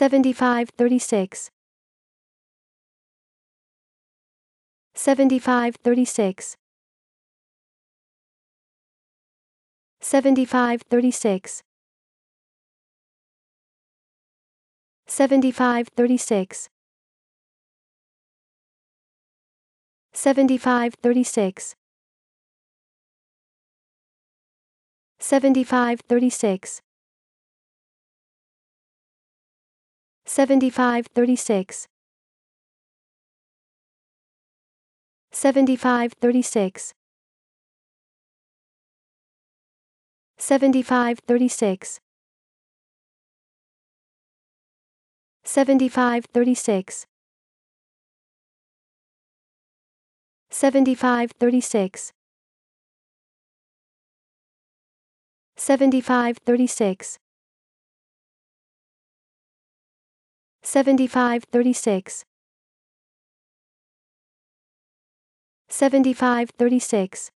7536 7536 7536 7536 7536 7536 7536. 7536. 7536. 7536. 7536. 7536. 75 36 75 36